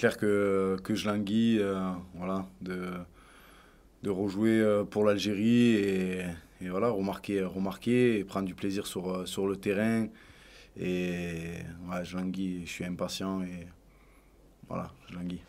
clair que, que je languis euh, voilà, de, de rejouer euh, pour l'Algérie et, voilà, remarquer, remarquer et prendre du plaisir sur, euh, sur le terrain. Et je languis, je suis impatient et voilà, je languis.